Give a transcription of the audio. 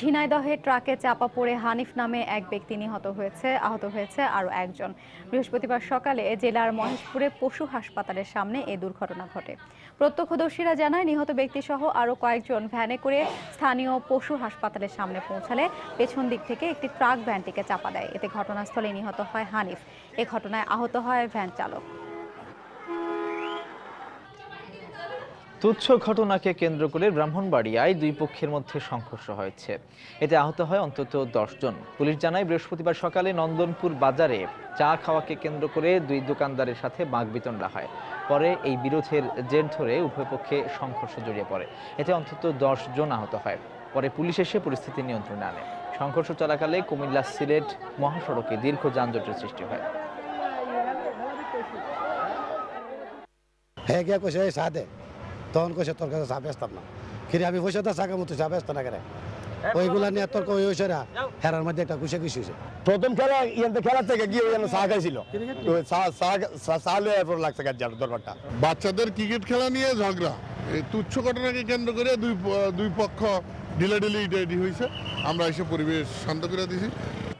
ঝিনাইদহে ট্রাকে চাপা পড়ে হানিফ নামে এক ব্যক্তি নিহত হয়েছে আহত হয়েছে আরও একজন বৃহস্পতিবার সকালে জেলার মহেশপুরে পশু হাসপাতালের সামনে এ দুর্ঘটনা ঘটে প্রত্যক্ষদর্শীরা জানায় নিহত ব্যক্তিসহ আরও কয়েকজন ভ্যানে করে স্থানীয় পশু হাসপাতালের সামনে পৌঁছালে পেছন দিক থেকে একটি ট্রাক ভ্যানটিকে চাপা দেয় এতে ঘটনাস্থলে নিহত হয় হানিফ এ ঘটনায় আহত হয় ভ্যান চালক তুচ্ছ ঘটনাকে কেন্দ্র করে ব্রাহ্মণবাড়িয়ায় দুই পক্ষের মধ্যে সংঘর্ষ হয়েছে এতে আহত হয় অন্তত দশজন পুলিশ জানায় বৃহস্পতিবার সকালে নন্দনপুর বাজারে চা খাওয়াকে কেন্দ্র করে দুই দোকানদারের সাথে বাঘবিতণ্ডা হয় পরে এই বিরোধের জের ধরে উভয় পক্ষে সংঘর্ষ জড়িয়ে পড়ে এতে অন্তত জন আহত হয় পরে পুলিশ এসে পরিস্থিতি নিয়ন্ত্রণে আনে সংঘর্ষ চলাকালে কুমিল্লা সিলেট মহাসড়কে দীর্ঘ যানজটের সৃষ্টি হয় হ্যাঁ কে কোথায় সাথে তখন কইছে তোর কাছে চাপে আসতাম না কিরে আমি পয়সা দাস আগা মতো চাপে আসতাম না ওইগুলা নিয়ে তর্ক ওই ওইসরা হেরার মধ্যে একটা কুশে কুশি হয়েছে প্রথম খেলা ইয়ান্তে খেলা থেকে গিয়ে ওই চা খাইছিল সালে এরপর লাগছে গাজ্জার দরকারটা বাচ্চাদের ক্রিকেট খেলা নিয়ে ঝগড়া এই তুচ্ছ ঘটনাকে কেন্দ্র করে দুই দুই পক্ষ ঢিলাঢিলি হয়েছে আমরা এসে পরিবেশ শান্ত করে দিছি